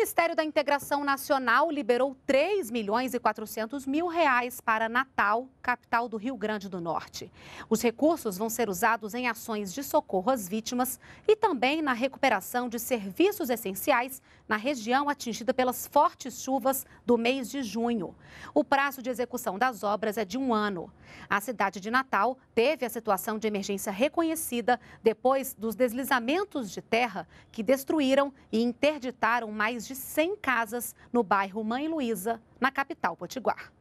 Ministério da Integração Nacional liberou 3 milhões e 400 mil reais para Natal, capital do Rio Grande do Norte. Os recursos vão ser usados em ações de socorro às vítimas e também na recuperação de serviços essenciais na região atingida pelas fortes chuvas do mês de junho. O prazo de execução das obras é de um ano. A cidade de Natal teve a situação de emergência reconhecida depois dos deslizamentos de terra que destruíram e interditaram mais de de 100 casas no bairro Mãe Luísa, na capital potiguar.